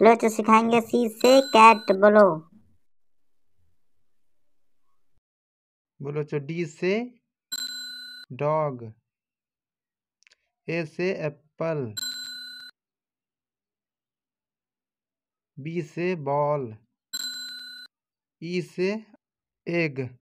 चलो तो सिखाएंगे सी से कैट बोलो बोलो चो डी से डॉग ए से एप्पल बी से बॉल ई से एग